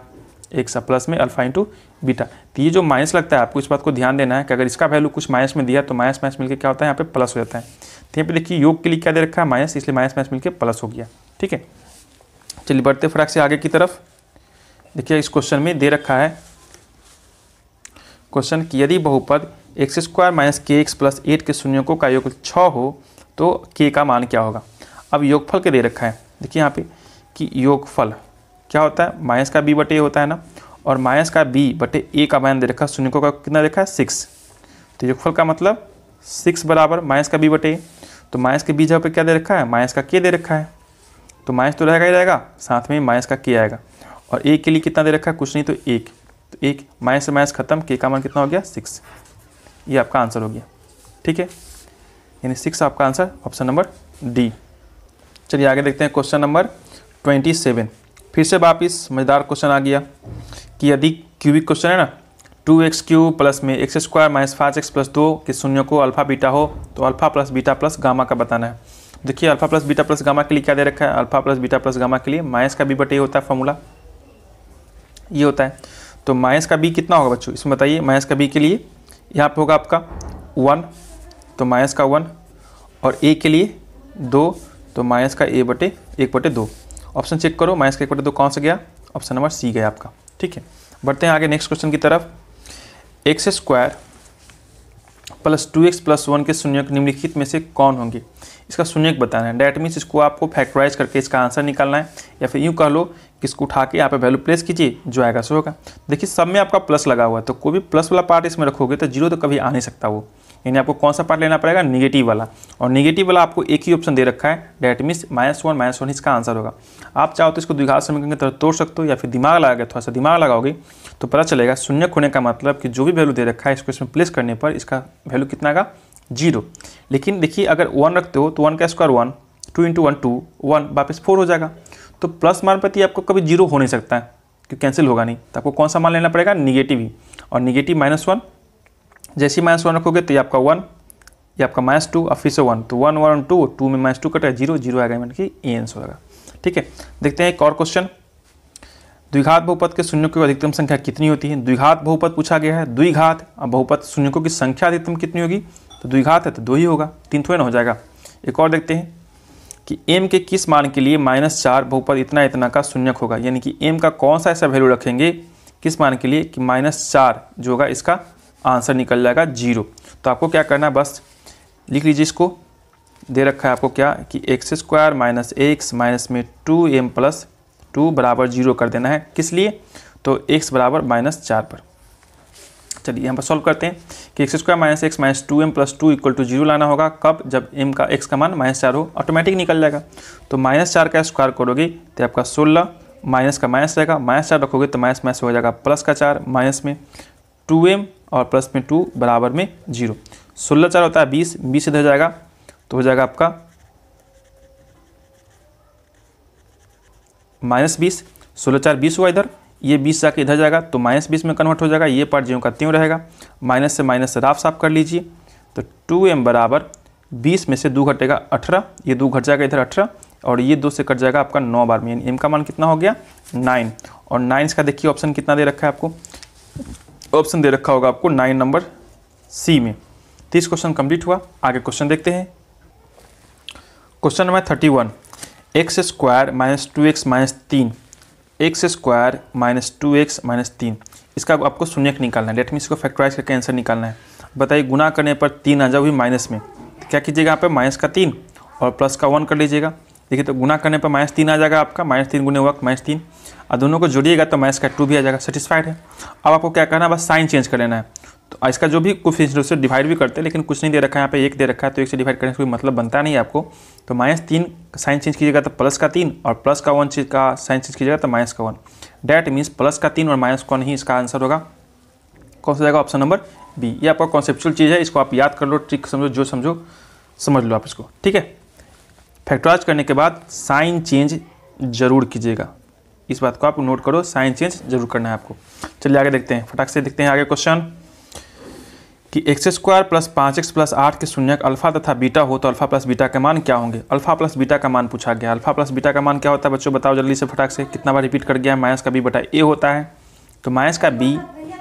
x plus में अल्फा इंटू बीटा तो ये जो माइनस लगता है आपको इस बात को ध्यान देना है कि अगर इसका वैल्यू कुछ माइनस में दिया तो माइनस माइनस मिलकर क्या होता है यहाँ पे प्लस हो जाता है तो यहाँ पे देखिए योग के लिए क्या दे रखा है माइनस इसलिए माइनस माइनस मिलकर प्लस हो गया ठीक है चलिए बढ़ते फटाक से आगे की तरफ देखिए इस क्वेश्चन में दे रखा है क्वेश्चन कि यदि बहुपद x square minus k x plus eight के शून्यों को का योग छ हो तो के का मान क्या होगा अब योगफल के दे रखा है देखिए यहाँ पे कि योगफल क्या होता है माइनस का बी बटे होता है ना और माइनस का बी बटे ए का मान दे रखा है शून्य को का कितना देखा है सिक्स तो योगफल का मतलब सिक्स बराबर माइनस का बी बटे तो माइनस के बी जगह पर क्या दे रखा है माइनस का के दे रखा है तो माइनस तो रहेगा ही रहेगा साथ में माइनस का के आएगा और एक के लिए कितना दे रखा है कुछ नहीं तो एक तो एक माइनस से माइनस खत्म के का मान कितना हो गया सिक्स ये आपका आंसर हो गया ठीक है यानी सिक्स आपका आंसर ऑप्शन नंबर डी चलिए आगे देखते हैं क्वेश्चन नंबर ट्वेंटी सेवन फिर से वापिस मज़ेदार क्वेश्चन आ गया कि यदि क्यूबिक क्वेश्चन है ना टू एक्स क्यू प्लस में x square minus five x plus दो के शून्य को अल्फा बीटा हो तो alpha plus beta plus gamma का बताना है देखिए alpha plus beta plus gamma के लिए क्या दे रखा है alpha plus beta plus gamma के लिए माइनस का भी बटे होता है फॉर्मूला ये होता है तो माइनस का बी कितना होगा बच्चों इसमें बताइए माइनस का बी के लिए यहाँ पे होगा आपका वन तो माइनस का वन और ए के लिए दो तो माइनस का ए बटे एक बटे दो ऑप्शन चेक करो माइनस का एक बटे दो कौन सा गया ऑप्शन नंबर सी गया आपका ठीक है बढ़ते हैं आगे नेक्स्ट क्वेश्चन की तरफ x square plus two x plus one के शून्यक निम्नलिखित में से कौन होंगे इसका शून्यक बताना है डैट मीन्स इसको आपको फैक्टराइज करके इसका आंसर निकालना है या फिर यूँ कह लो किसको उठा के यहाँ पे वैल्यू प्लेस कीजिए जो आएगा सो होगा देखिए सब में आपका प्लस लगा हुआ है तो कोई भी प्लस वाला पार्ट इसमें रखोगे तो जीरो तो कभी आ नहीं सकता वो यानी आपको कौन सा पार्ट लेना पड़ेगा निगेटिव वाला और निगेटिव वाला आपको एक ही ऑप्शन दे रखा है that means minus one minus one इसका आंसर होगा आप चाहो तो इसको द्विघात समीकरण की तरह तोड़ सकते हो या फिर दिमाग के थोड़ा सा दिमाग लगाओगे तो पता चलेगा शून्य खोने का मतलब कि जो भी वैल्यू दे रखा है इसको इसमें प्लेस करने पर इसका वैल्यू कितना का जीरो लेकिन देखिए अगर वन रखते हो तो वन का square one two into one two one वापस फोर हो जाएगा तो प्लस मान प्रति आपको कभी जीरो हो नहीं सकता है क्योंकि कैंसिल होगा नहीं तो आपको कौन सा मान लेना पड़ेगा निगेटिव ही और निगेटिव माइनस वन जैसे ही माइनस वन रखोगे तो ये आपका वन ये आपका माइनस टू और फिर से वन तो वन वन टू टू में माइनस टू कटेगा जीरो जीरो आएगा मैंने कि ए आंसर होगा ठीक है देखते हैं एक और क्वेश्चन द्विघात बहुपद के शून्यों की अधिकतम संख्या कितनी होती है द्विघात बहुपद पूछा गया है द्विघात और बहुपद शून्यों की संख्या अधिकतम कितनी होगी तो द्विघात है तो दो ही होगा तीन थोड़े ना हो जाएगा एक और देखते हैं कि m के किस मान के लिए माइनस चार बहुपद इतना इतना का शून्यक होगा यानी कि m का कौन सा ऐसा वैल्यू रखेंगे किस मान के लिए कि माइनस चार जो होगा इसका आंसर निकल जाएगा जीरो तो आपको क्या करना है बस लिख लीजिए इसको दे रखा है आपको क्या कि x square minus x minus में टू एम प्लस टू बराबर जीरो कर देना है किस लिए तो एक्स बराबर माइनस चार पर चलिए यहाँ पर सॉल्व करते हैं कि x square minus x minus two m plus two equal to zero लाना होगा कब जब एम का एक्स का मान माइनस चार हो ऑटोमेटिक निकल जाएगा तो माइनस चार का स्क्वायर करोगे तो आपका सोलह माइनस का माइनस रहेगा माइनस चार रखोगे तो माइनस माइनस हो जाएगा प्लस का चार माइनस में टू एम और प्लस में टू बराबर में जीरो सोलह चार होता है बीस बीस इधर जाएगा तो हो जाएगा आपका माइनस बीस सोलह चार बीस हुआ इधर ये बीस जाके इधर जाएगा तो माइनस बीस में कन्वर्ट हो जाएगा ये पार्ट ज्यों का त्यों रहेगा माइनस से माइनस से राफ साफ कर लीजिए तो टू एम बराबर बीस में से दो घटेगा अठारह ये दो घट जाएगा इधर अठारह और ये दो से कट जाएगा आपका नौ बार में एम का मान कितना हो गया नाइन और नाइन इसका देखिए ऑप्शन कितना दे रखा है आपको ऑप्शन दे रखा होगा आपको नाइन नंबर सी में तीस क्वेश्चन कंप्लीट हुआ आगे क्वेश्चन देखते हैं question number thirty one x square minus two x minus तीन x square minus two x minus तीन इसका आपको शून्य निकालना है लेट मीन इसको फैक्टराइज करके आंसर निकालना है बताइए गुना करने पर तीन आ जाओ माइनस में तो क्या कीजिएगा यहाँ पर माइनस का तीन और प्लस का वन कर लीजिएगा देखिए तो गुना करने पर माइनस तीन आ जाएगा आपका माइनस तीन गुने वक्त माइनस तीन और दोनों को जोड़िएगा तो माइनस का टू भी आ जाएगा सेटिस्फाइड है अब आपको क्या करना है बस साइन चेंज कर लेना है तो इसका जो भी कोफिशियन उससे डिवाइड भी करते हैं लेकिन कुछ नहीं दे रखा है यहाँ पे एक दे रखा है तो एक से डिवाइड करने से कोई मतलब बनता नहीं है आपको तो माइनस तीन साइन चेंज कीजिएगा तो प्लस का तीन और प्लस का वन चीज का साइन चेंज कीजिएगा तो माइनस का वन डैट मीन्स प्लस का तीन और माइनस का ही इसका आंसर होगा कौन सा जाएगा ऑप्शन नंबर बी ये आपका कॉन्सेप्चुअल चीज़ है इसको आप याद कर लो ट्रिक समझो जो समझो समझ लो आप इसको ठीक है फैक्टराइज करने के बाद साइन चेंज जरूर कीजिएगा इस बात को आप नोट करो साइन चेंज जरूर करना है आपको चलिए आगे देखते हैं फटाक से देखते हैं आगे क्वेश्चन कि एक्स स्क्वायर प्लस पाँच एक्स प्लस आठ के शून्य अल्फा तथा बीटा हो तो अल्फा प्लस बीटा का मान क्या होंगे अल्फा प्लस बीटा का मान पूछा गया अल्फा प्लस बीटा का मान क्या होता है बच्चों बताओ जल्दी से फटाक से कितना बार रिपीट कर गया है माइनस का बी बटा ए होता है तो माइनस का बी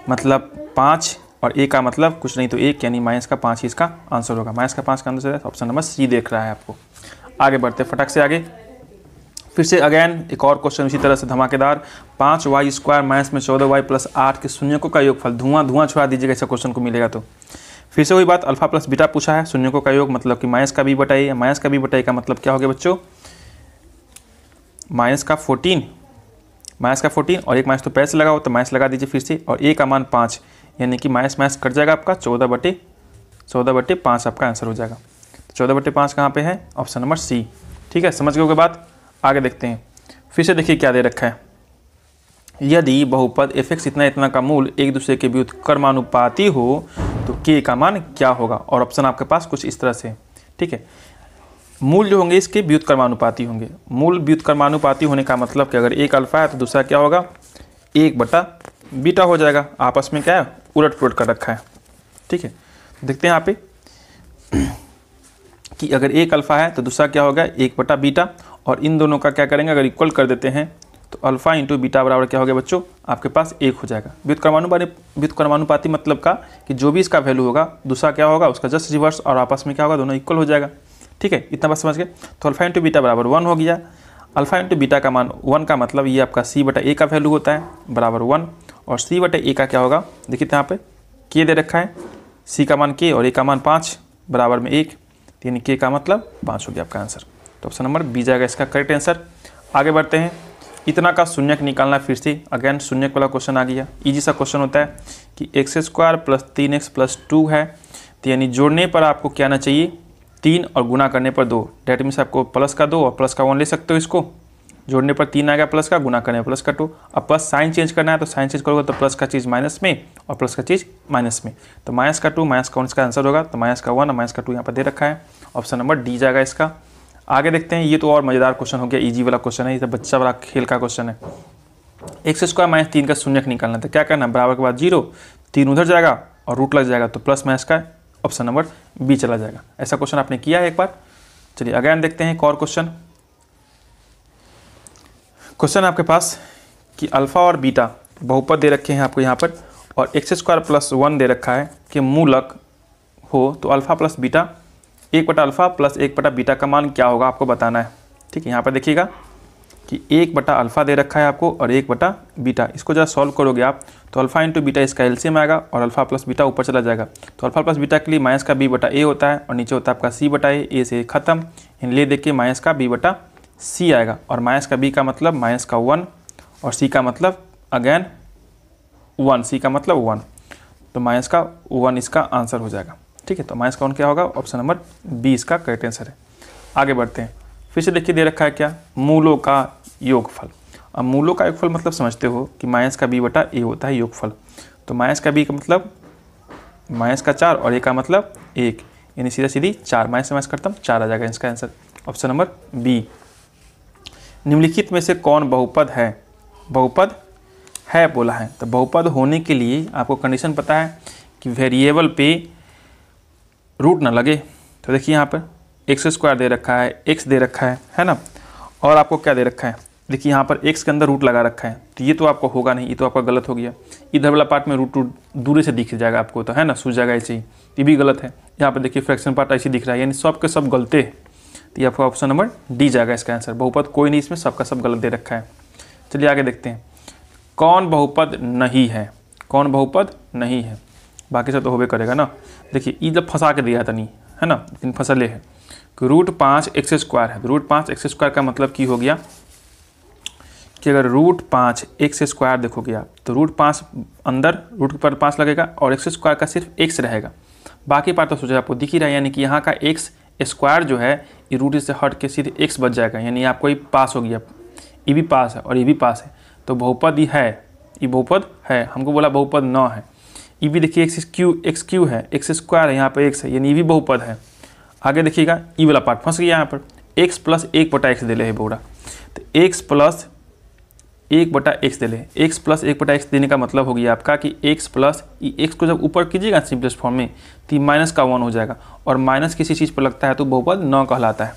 मतलब पाँच और ए का मतलब कुछ नहीं तो एक यानी माइनस का पाँच ही इसका आंसर होगा माइनस का पाँच का आंसर है ऑप्शन नंबर सी देख रहा है आपको आगे बढ़ते फटाक से आगे फिर से अगेन एक और क्वेश्चन इसी तरह से धमाकेदार पाँच वाई स्क्वायर माइनस में चौदह वाई प्लस आठ के शून्यकों का योगफल धुआं धुआं छुड़ा दीजिएगा ऐसा क्वेश्चन को मिलेगा तो फिर से वही बात अल्फा प्लस बीटा पूछा है शून्यकों का योग मतलब कि माइनस का भी बटाई या माइनस का भी बटाई का मतलब क्या हो गया बच्चों माइनस का फोर्टीन माइनस का फोर्टीन और एक माइनस तो पैसे लगाओ तो माइनस लगा दीजिए फिर से और ए का मान पाँच यानी कि माइनस माइनस कट जाएगा आपका चौदह बटे चौदह बटे पाँच आपका आंसर हो जाएगा तो चौदह बटे पाँच कहाँ पर है ऑप्शन नंबर सी ठीक है समझ गए बात आगे देखते हैं फिर से देखिए क्या दे रखा है यदि बहुपद एफ एक्स इतना इतना का मूल एक दूसरे के विरुद्ध कर्मानुपाती हो तो के का मान क्या होगा और ऑप्शन आपके पास कुछ इस तरह से ठीक है मूल जो होंगे इसके व्युत कर्मानुपाती होंगे मूल व्युत कर्मानुपाती होने का मतलब कि अगर एक अल्फा है तो दूसरा क्या होगा एक बटा बीटा हो जाएगा आपस में क्या है उलट पुलट कर रखा है ठीक है देखते हैं यहाँ पे कि अगर एक अल्फा है तो दूसरा क्या होगा एक बटा बीटा और इन दोनों का क्या करेंगे अगर इक्वल कर देते हैं तो अल्फ़ा इंटू बीटा बराबर क्या हो गया बच्चों आपके पास एक हो जाएगा व्युत्क्रमानुपाती व्युत्क्रमानुपाती मतलब का कि जो भी इसका वैल्यू होगा दूसरा क्या होगा उसका जस्ट रिवर्स और आपस में क्या होगा दोनों इक्वल हो जाएगा ठीक है इतना बात समझ गए तो अल्फ़ा इंटू बीटा बराबर वन हो गया अल्फ़ा इंटू बीटा का मान वन का मतलब ये आपका सी बटा ए का वैल्यू होता है बराबर वन और सी बटा ए का क्या होगा देखिए यहाँ पर के दे रखा है सी का मान के और ए का मान पाँच बराबर में एक तो यानी के का मतलब पाँच हो गया आपका आंसर तो ऑप्शन नंबर बी जाएगा इसका करेक्ट आंसर आगे बढ़ते हैं इतना का शून्यक निकालना फिर से अगेन शून्य वाला क्वेश्चन आ गया इजी सा क्वेश्चन होता है कि एक्स स्क्वायर प्लस तीन एक्स प्लस टू है तो यानी जोड़ने पर आपको क्या आना चाहिए तीन और गुना करने पर दो डेट मीन्स आपको प्लस का दो और प्लस का वन ले सकते हो इसको जोड़ने पर तीन आ गया प्लस का गुना करने पर प्लस का टू अब प्लस साइन चेंज करना है तो साइन चेंज करोगे तो प्लस का चीज़ माइनस में और प्लस का चीज़ माइनस में तो माइनस का टू माइनस का वन इसका आंसर होगा तो माइनस का वन और माइनस का टू यहाँ पर दे रखा है ऑप्शन नंबर डी जाएगा इसका आगे देखते हैं ये तो और मज़ेदार क्वेश्चन हो गया इजी e वाला क्वेश्चन है ये तो बच्चा वाला खेल का क्वेश्चन है एक स्क्वायर माइनस तीन का शून्यक निकालना था क्या करना बराबर के बाद जीरो तीन उधर जाएगा और रूट लग जाएगा तो प्लस माइनस का ऑप्शन नंबर बी चला जाएगा ऐसा क्वेश्चन आपने किया है एक बार चलिए अगैन देखते हैं एक और क्वेश्चन क्वेश्चन आपके पास कि अल्फ़ा और बीटा बहुपद दे रखे हैं आपको यहाँ पर और एक्स स्क्वायर प्लस वन दे रखा है कि मूलक हो तो अल्फ़ा प्लस बीटा एक बटा अल्फ़ा प्लस एक बटा बीटा का मान क्या होगा आपको बताना है ठीक है यहाँ पर देखिएगा कि एक बटा अल्फ़ा दे रखा है आपको और एक बटा बीटा इसको जरा सॉल्व करोगे आप तो अल्फ़ा इंटू बीटा इसका एल्सियम आएगा और अल्फ़ा प्लस बीटा ऊपर चला जाएगा तो अल्फ़ा प्लस बीटा के लिए माइनस का बी बटा ए होता है और नीचे होता है आपका सी बटा ए ए से खत्म इन ले देख के माइनस का बी बटा सी आएगा और माइनस का बी का मतलब माइनस का वन और सी का मतलब अगैन वन सी का मतलब वन तो माइनस का वन इसका आंसर हो जाएगा ठीक है तो माइनस कौन क्या होगा ऑप्शन नंबर बी इसका करेक्ट आंसर है आगे बढ़ते हैं फिर से देखिए दे रखा है क्या मूलों का योगफल अब मूलों का योगफल मतलब समझते हो कि माइनस का बी बटा ए होता है योगफल तो माइनस का बी का मतलब माइनस का चार और ए का मतलब एक यानी सीधा सीधी चार माइनस से माइनस करता हूँ चार आ जाएगा इसका आंसर ऑप्शन नंबर बी निम्नलिखित में से कौन बहुपद है बहुपद है बोला है तो बहुपद होने के लिए आपको कंडीशन पता है कि वेरिएबल पे रूट ना लगे तो देखिए यहाँ पर एक्स स्क्वायर दे रखा है एक्स दे रखा है है ना और आपको क्या दे रखा है देखिए यहाँ पर एक्स के अंदर रूट लगा रखा है तो ये तो आपको होगा नहीं ये तो आपका गलत हो गया इधर वाला पार्ट में रूट रूट दूरी से दिख जाएगा आपको तो है ना सूझ जाएगा ऐसे ही ये भी गलत है यहाँ पर देखिए फ्रैक्शन पार्ट ऐसे दिख रहा है यानी सब के सब गलते तो ये आपका ऑप्शन नंबर डी जाएगा इसका आंसर बहुपद कोई नहीं इसमें सबका सब गलत दे रखा है चलिए आगे देखते हैं कौन बहुपद नहीं है कौन बहुपद नहीं है बाकी सब तो होबे करेगा ना देखिए ई जब फंसा के दिया था नहीं है ना लेकिन फंसले है रूट तो पाँच एक्स स्क्वायर है रूट तो पाँच एक्स स्क्वायर का मतलब की हो गया कि अगर रूट पाँच एक्स स्क्वायर देखोगे आप तो रूट पाँच अंदर रूट पर पाँच लगेगा और एक्स स्क्वायर का सिर्फ एक्स रहेगा बाकी पार्ट तो सोचा आपको दिख ही रहा है यानी कि यहाँ का एक्स स्क्वायर जो है ये रूट से हट के सीधे एक्स बच जाएगा यानी आपको ये पास हो गया ये भी पास है और ये भी पास है तो बहुपद ही है ये बहुपद है हमको बोला बहुपद न है ई e वी देखिए एक्स क्यू एक्स क्यू है एक्स स्क्वायर है यहाँ पर एक्स है यानी ई e भी बहुपद है आगे देखिएगा ई e वाला पार्ट फंस गया यहाँ पर एक्स प्लस एक बटा एक्स दे ले बोरा तो एक्स प्लस एक बटा एक्स दे ले एक्स प्लस एक बटा एक्स देने का मतलब हो गया आपका कि एक्स प्लस एक्स को जब ऊपर कीजिएगा सिंपलेस्ट फॉर्म में तो माइनस का वन हो जाएगा और माइनस किसी चीज़ पर लगता है तो बहुपद नौ कहलाता है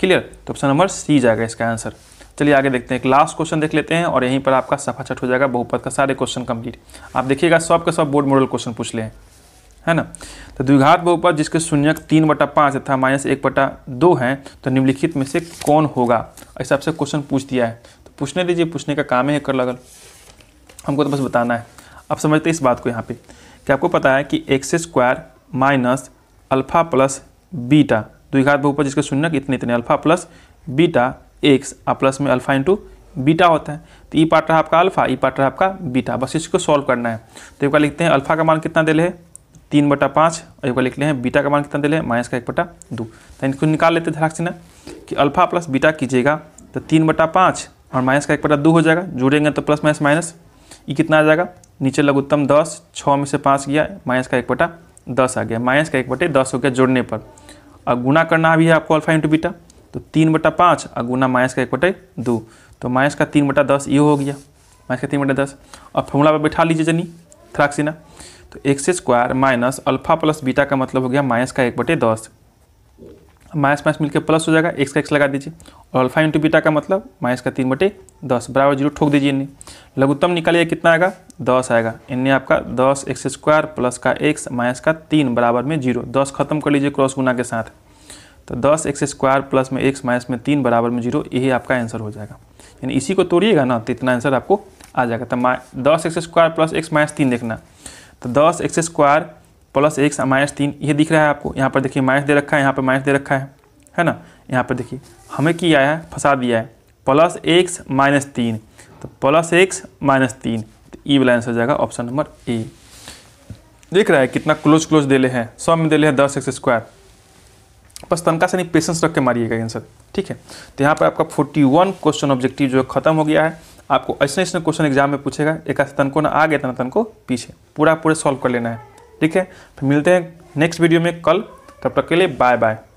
क्लियर तो ऑप्शन नंबर सी जाएगा इसका आंसर चलिए आगे देखते हैं एक लास्ट क्वेश्चन देख लेते हैं और यहीं पर आपका सफा छठ हो जाएगा बहुपद का सारे क्वेश्चन कंप्लीट आप देखिएगा सब का सब बोर्ड मॉडल क्वेश्चन पूछ ले है ना तो द्विघात बहुपद जिसके शून्यक तीन बटा पाँच तथा माइनस एक बटा दो हैं तो निम्नलिखित में से कौन होगा ऐसा आपसे क्वेश्चन पूछ दिया है तो पूछने दीजिए पूछने का काम है कर लगल हमको तो बस बताना है अब समझते इस बात को यहाँ पे कि आपको पता है कि x square minus alpha plus beta द्विघात बहुपद जिसके शून्यक इतने इतने अल्फा प्लस बीटा एक्स और प्लस में अल्फा इंटू बीटा होता है तो ई पार्ट रहा आपका अल्फा ई पार्ट रहा आपका बीटा बस इसको सॉल्व करना है तो एक बार लिखते हैं अल्फा का मान कितना दे है तीन बटा पाँच और एक बार लिख ले हैं बीटा का मान कितना दे है माइनस का एक बटा दो तो इनको निकाल लेते धड़ाक से ना कि अल्फा प्लस बीटा कीजिएगा तो तीन बटा पाँच और माइनस का एक बटा दो हो जाएगा जुड़ेंगे तो प्लस माइनस माइनस ये कितना आ जाएगा नीचे लघुत्तम दस छः में से पाँच गया माइनस का एक बटा दस आ गया माइनस का एक बटे दस हो गया जोड़ने पर और गुना करना भी है आपको अल्फा इंटू बीटा तो तीन बटा पाँच और गुना माइनस का एक बटे दो तो माइनस का तीन बटा दस ये हो गया माइनस का तीन बटा दस और फॉर्मूला पर बैठा लीजिए जनी थ्राक्सिना तो x square minus alpha plus beta का मतलब हो गया माइनस का एक बटे दस माइनस माइनस मिलकर प्लस हो जाएगा एक्स का एक्स लगा दीजिए और अल्फा इंटू बीटा का मतलब माइनस का तीन बटे दस बराबर जीरो ठोक दीजिए इन्हें लघुत्तम निकालिए कितना आएगा दस आएगा इन्हें आपका दस एक्स स्क्वायर प्लस का एक्स माइनस का तीन बराबर में जीरो दस खत्म कर लीजिए क्रॉस गुना के साथ तो दस एक्स स्क्वायर प्लस में एक्स माइनस में तीन बराबर में जीरो यही आपका आंसर हो जाएगा यानी इसी को तोड़िएगा ना तो इतना आंसर आपको आ जाएगा तो मा दस x square plus x minus तीन देखना तो दस x square plus x minus तीन ये दिख रहा है आपको यहाँ पर देखिए माइनस दे रखा है यहाँ पर माइनस दे रखा है है ना यहाँ पर देखिए हमें किया है फंसा दिया है प्लस एक्स माइनस तीन तो प्लस एक्स माइनस तीन तो ई वाला आंसर हो जाएगा ऑप्शन नंबर ए देख रहा है कितना क्लोज क्लोज दे ले हैं सब में दे ले हैं दस एक्स स्क्वायर बस तनका से नहीं पेशेंस रख के मारिएगा आंसर ठीक है तो यहाँ पर आपका 41 क्वेश्चन ऑब्जेक्टिव जो है खत्म हो गया है आपको ऐसे ऐसे क्वेश्चन एग्जाम में पूछेगा एक तनको ना आ गया ना तनको पीछे पूरा पूरे सॉल्व कर लेना है ठीक है फिर तो मिलते हैं नेक्स्ट वीडियो में कल तब तक के लिए बाय बाय